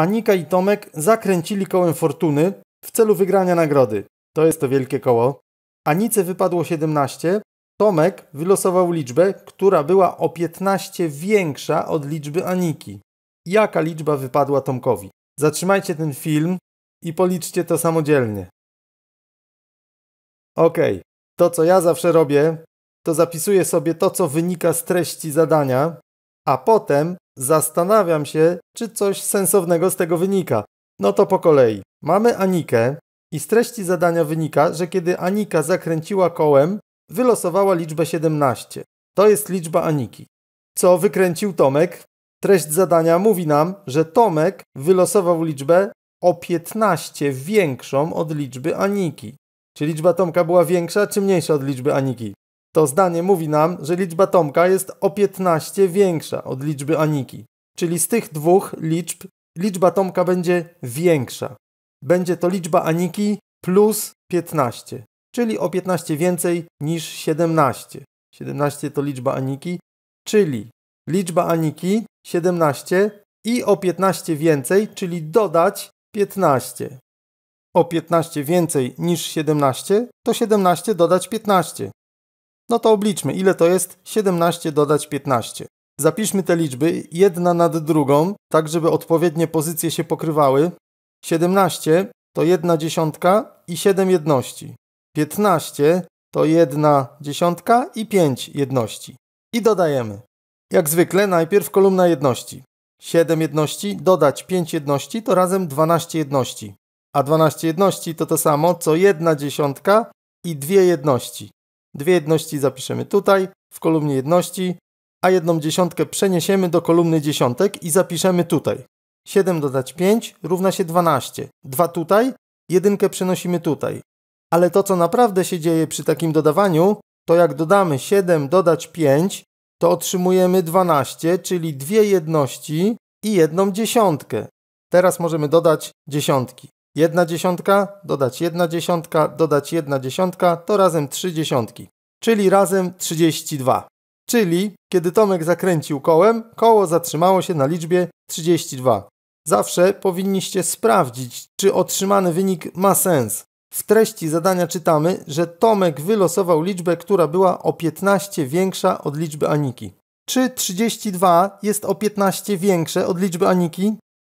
Anika i Tomek zakręcili kołem fortuny w celu wygrania nagrody. To jest to wielkie koło. Anice wypadło 17, Tomek wylosował liczbę, która była o 15 większa od liczby Aniki. Jaka liczba wypadła Tomkowi? Zatrzymajcie ten film i policzcie to samodzielnie. Ok, to co ja zawsze robię, to zapisuję sobie to, co wynika z treści zadania, a potem Zastanawiam się, czy coś sensownego z tego wynika. No to po kolei. Mamy Anikę i z treści zadania wynika, że kiedy Anika zakręciła kołem, wylosowała liczbę 17. To jest liczba Aniki. Co wykręcił Tomek? Treść zadania mówi nam, że Tomek wylosował liczbę o 15 większą od liczby Aniki. Czy liczba Tomka była większa czy mniejsza od liczby Aniki? To zdanie mówi nam, że liczba Tomka jest o 15 większa od liczby Aniki. Czyli z tych dwóch liczb liczba Tomka będzie większa. Będzie to liczba Aniki plus 15, czyli o 15 więcej niż 17. 17 to liczba Aniki, czyli liczba Aniki 17 i o 15 więcej, czyli dodać 15. O 15 więcej niż 17 to 17 dodać 15, no to obliczmy, ile to jest 17 dodać 15. Zapiszmy te liczby jedna nad drugą, tak żeby odpowiednie pozycje się pokrywały. 17 to 1 dziesiątka i 7 jedności. 15 to 1 dziesiątka i 5 jedności. I dodajemy. Jak zwykle najpierw kolumna jedności. 7 jedności dodać 5 jedności to razem 12 jedności. A 12 jedności to to samo co 1 dziesiątka i 2 jedności. Dwie jedności zapiszemy tutaj, w kolumnie jedności, a jedną dziesiątkę przeniesiemy do kolumny dziesiątek i zapiszemy tutaj. 7 dodać 5 równa się 12. 2 tutaj, jedynkę przenosimy tutaj. Ale to, co naprawdę się dzieje przy takim dodawaniu, to jak dodamy 7 dodać 5, to otrzymujemy 12, czyli dwie jedności i jedną dziesiątkę. Teraz możemy dodać dziesiątki. Jedna dziesiątka, dodać jedna dziesiątka, dodać jedna dziesiątka, to razem trzy dziesiątki, czyli razem 32. Czyli, kiedy Tomek zakręcił kołem, koło zatrzymało się na liczbie 32. Zawsze powinniście sprawdzić, czy otrzymany wynik ma sens. W treści zadania czytamy, że Tomek wylosował liczbę, która była o 15 większa od liczby Aniki. Czy 32 jest o 15 większe od liczby Aniki?